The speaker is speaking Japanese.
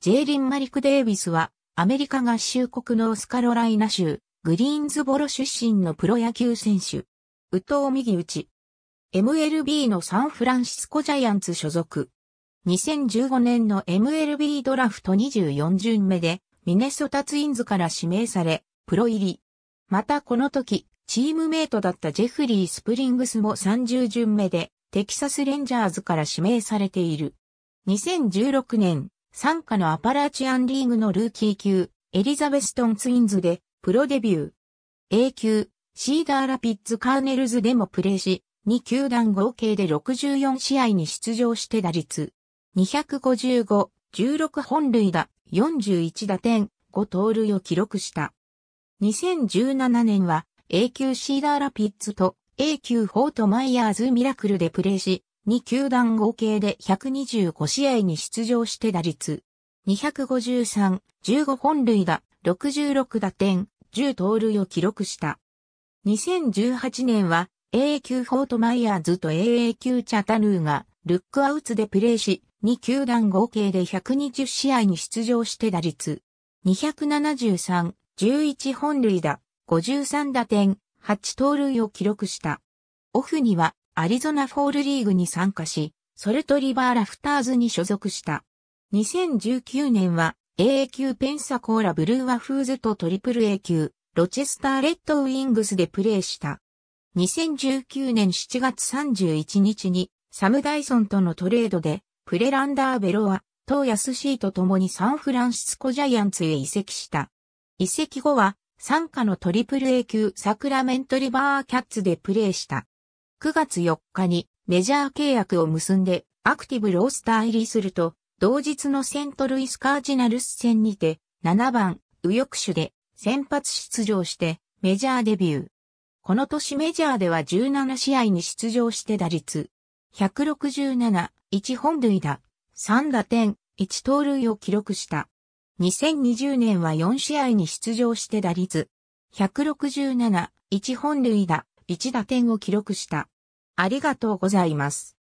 ジェイリン・マリク・デイビスは、アメリカ合衆国のオスカロライナ州、グリーンズボロ出身のプロ野球選手。宇藤右打ち。MLB のサンフランシスコジャイアンツ所属。2015年の MLB ドラフト24巡目で、ミネソタツインズから指名され、プロ入り。またこの時、チームメイトだったジェフリー・スプリングスも30巡目で、テキサス・レンジャーズから指名されている。2016年、参加のアパラチアンリーグのルーキー級、エリザベストンツインズで、プロデビュー。A 級、シーダーラピッツカーネルズでもプレーし、2球団合計で64試合に出場して打率。255、16本塁打、41打点、5盗塁を記録した。2017年は A 級シーダーラピッツと A 級フォートマイヤーズミラクルでプレーし、2球団合計で125試合に出場して打率、253、15本塁打、66打点、10盗塁を記録した。2018年は AA 級フォートマイヤーズと AA 級チャタヌーがルックアウツでプレーし、2球団合計で120試合に出場して打率、273、11本塁打、53打点、8盗塁を記録した。オフにはアリゾナフォールリーグに参加し、ソルトリバーラフターズに所属した。2019年は AA 級ペンサコーラブルーワフーズとトリプル A 級ロチェスターレッドウィングスでプレーした。2019年7月31日にサム・ダイソンとのトレードでプレランダーベロはトーヤスシーと共にサンフランシスコジャイアンツへ移籍した。移籍後は参加のトリプル A 級サクラメントリバーキャッツでプレーした。9月4日にメジャー契約を結んでアクティブロースター入りすると、同日のセントルイスカージナルス戦にて7番右翼手で先発出場してメジャーデビュー。この年メジャーでは17試合に出場して打率167、1本塁打、3打点、1盗塁を記録した。2020年は4試合に出場して打率167、1本塁打、1打点を記録した。ありがとうございます。